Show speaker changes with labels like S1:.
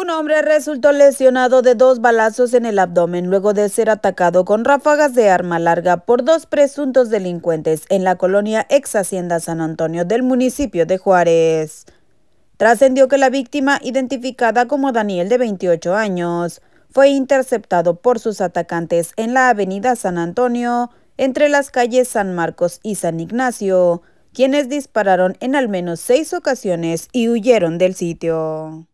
S1: Un hombre resultó lesionado de dos balazos en el abdomen luego de ser atacado con ráfagas de arma larga por dos presuntos delincuentes en la colonia ex Hacienda San Antonio del municipio de Juárez. Trascendió que la víctima, identificada como Daniel de 28 años, fue interceptado por sus atacantes en la avenida San Antonio, entre las calles San Marcos y San Ignacio, quienes dispararon en al menos seis ocasiones y huyeron del sitio.